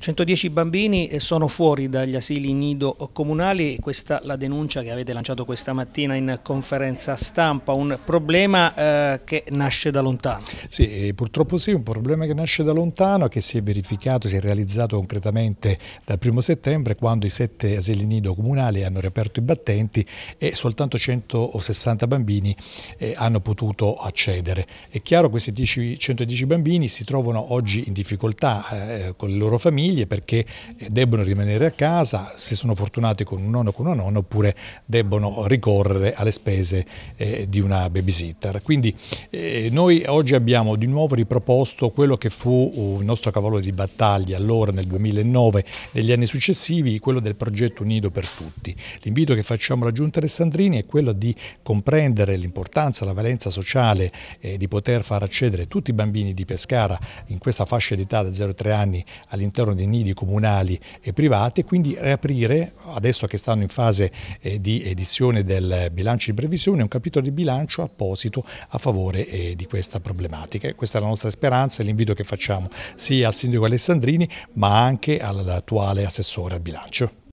110 bambini eh, sono fuori dagli asili nido comunali, questa è la denuncia che avete lanciato questa mattina in conferenza stampa, un problema eh, che nasce da lontano. Sì, eh, purtroppo sì, un problema che nasce da lontano, che si è verificato, si è realizzato concretamente dal 1 settembre quando i sette asili nido comunali hanno riaperto i battenti e soltanto 160 bambini eh, hanno potuto accedere. È chiaro che questi 10, 110 bambini si trovano oggi in difficoltà eh, con le loro famiglie, famiglie perché debbono rimanere a casa se sono fortunati con un nonno o con una nonna oppure debbono ricorrere alle spese eh, di una babysitter. Quindi eh, noi oggi abbiamo di nuovo riproposto quello che fu il nostro cavallo di battaglia allora nel 2009, negli anni successivi, quello del progetto Unido per tutti. L'invito che facciamo alla Giunta Alessandrini è quello di comprendere l'importanza, la valenza sociale eh, di poter far accedere tutti i bambini di Pescara in questa fascia d'età da 0 3 anni all'interno di dei nidi comunali e private, quindi riaprire, adesso che stanno in fase eh, di edizione del bilancio di previsione, un capitolo di bilancio apposito a favore eh, di questa problematica. questa è la nostra speranza e l'invito che facciamo sia al Sindaco Alessandrini ma anche all'attuale Assessore al Bilancio.